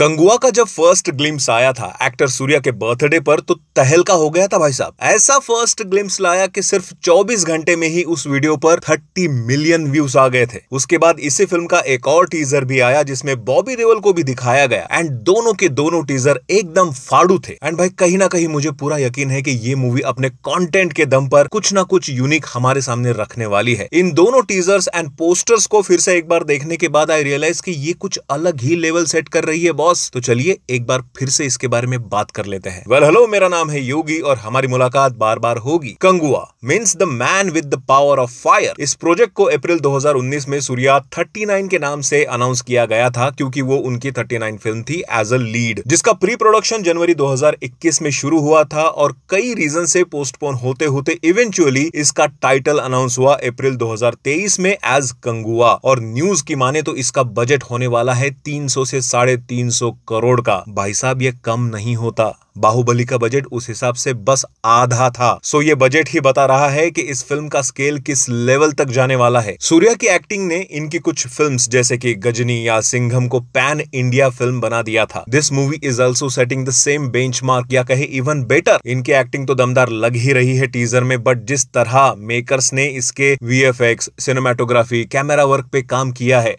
कंगुआ का जब first glimpse आया था एक्टर सूर्या के बर्थडे पर तो तहलका हो गया था भाई साहब ऐसा फर्स्ट ग्लिम्स लाया कि सिर्फ 24 घंटे में ही उस वीडियो पर 30 मिलियन व्यूज आ गए थे उसके बाद इसी फिल्म का एक और टीजर भी आया जिसमें बॉबी देवल को भी दिखाया गया एंड दोनों के दोनों टीजर एकदम फाड़ू थे एंड भाई कहीं ना कहीं मुझे पूरा यकीन है की ये मूवी अपने कॉन्टेंट के दम पर कुछ ना कुछ यूनिक हमारे सामने रखने वाली है इन दोनों टीजर्स एंड पोस्टर्स को फिर से एक बार देखने के बाद आई रियलाइज की ये कुछ अलग ही लेवल सेट कर रही है बॉस तो चलिए एक बार फिर से इसके बारे में बात कर लेते हैं वेल हेलो मेरा नाम है योगी और हमारी मुलाकात बार बार होगी Kanguva means the man with the power of fire इस प्रोजेक्ट को अप्रैल 2019 में सूर्या 39 के नाम से अनाउंस किया गया था क्योंकि वो उनकी 39 फिल्म थी एज अ लीड जिसका प्री प्रोडक्शन जनवरी 2021 में शुरू हुआ था और कई रीजन से पोस्टपोन होते होते इवेंचुअली इसका टाइटल अनाउंस हुआ अप्रैल 2023 में एज कंगुआ और न्यूज की माने तो इसका बजट होने वाला है 300 से साढ़े तीन 300 करोड़ का भाई साहब ये कम नहीं होता बाहुबली का बजट उस हिसाब से बस आधा था सो ये बजट ही बता रहा है कि इस फिल्म का स्केल किस लेवल तक जाने वाला है सूर्या की एक्टिंग ने इनकी कुछ फिल्म्स जैसे कि गजनी या सिंघम को पैन इंडिया फिल्म बना दिया था this movie is also setting the same mark या कहे इवन बेटर इनकी एक्टिंग तो दमदार लग ही रही है टीजर में बट जिस तरह मेकर्स ने इसके V F cinematography camera work पे काम किया है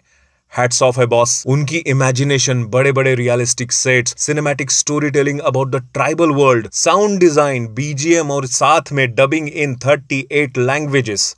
हैट्स ऑफ है बॉस उनकी इमेजिनेशन बड़े बड़े realistic sets cinematic story telling about the tribal world sound design BGM और साथ में डबिंग इन 38 लैंग्वेजेस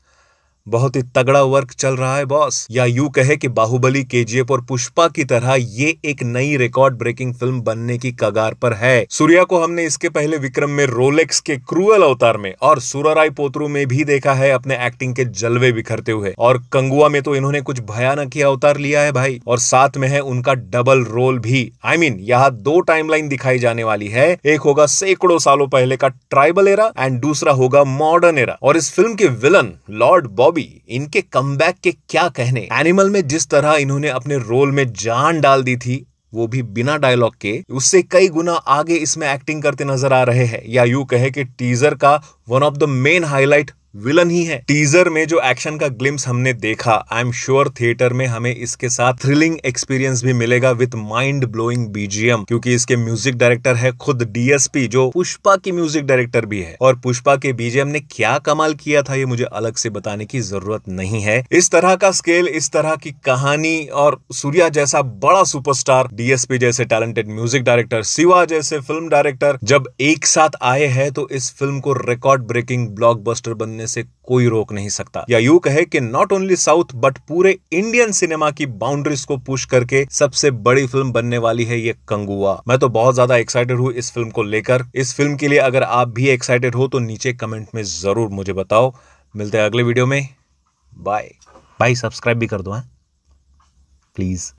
बहुत ही तगड़ा वर्क चल रहा है बॉस या यू कहे कि बाहुबली केजीएफ और पुष्पा की तरह ये एक नई रिकॉर्ड ब्रेकिंग फिल्म बनने की कगार पर है सूर्या को हमने इसके पहले विक्रम में रोलेक्स के क्रूअल अवतार में और सूराराय पोतरू में भी देखा है अपने एक्टिंग के जलवे बिखरते हुए और कंगुआ में तो इन्होंने कुछ भयानक ही अवतार लिया है भाई और साथ में है उनका डबल रोल भी आई I मीन mean, यहाँ दो टाइम दिखाई जाने वाली है एक होगा सैकड़ों सालों पहले का ट्राइबल एरा एंड दूसरा होगा मॉडर्न एरा और इस फिल्म के विलन लॉर्ड बॉब बॉबी इनके कम के क्या कहने एनिमल में जिस तरह इन्होंने अपने रोल में जान डाल दी थी वो भी बिना डायलॉग के उससे कई गुना आगे इसमें एक्टिंग करते नजर आ रहे हैं या यू कहे कि टीजर का one of the main highlight villain ही है टीजर में जो एक्शन का ग्लिम्स हमने देखा आई एम श्योर थिएटर में हमें इसके साथ थ्रिलिंग एक्सपीरियंस भी मिलेगा विद माइंड ब्लोइंग बीजीएम क्योंकि इसके म्यूजिक डायरेक्टर है खुद डीएसपी जो पुष्पा की म्यूजिक डायरेक्टर भी है और पुष्पा के बीजीएम ने क्या कमाल किया था ये मुझे अलग से बताने की जरूरत नहीं है इस तरह का स्केल इस तरह की कहानी और सूर्या जैसा बड़ा सुपरस्टार डीएसपी जैसे टैलेंटेड म्यूजिक डायरेक्टर शिवा जैसे फिल्म डायरेक्टर जब एक साथ आए हैं तो इस फिल्म को रिकॉर्ड ब्रेकिंग ब्लॉकबस्टर बनने करने से कोई रोक नहीं सकता या यू कहे कि नॉट ओनली साउथ बट पूरे इंडियन सिनेमा की बाउंड्रीज को पुश करके सबसे बड़ी फिल्म बनने वाली है ये कंगुआ मैं तो बहुत ज्यादा एक्साइटेड हूँ इस फिल्म को लेकर इस फिल्म के लिए अगर आप भी एक्साइटेड हो तो नीचे कमेंट में जरूर मुझे बताओ मिलते हैं अगले वीडियो में बाय बाय सब्सक्राइब भी कर दो हैं हाँ। प्लीज़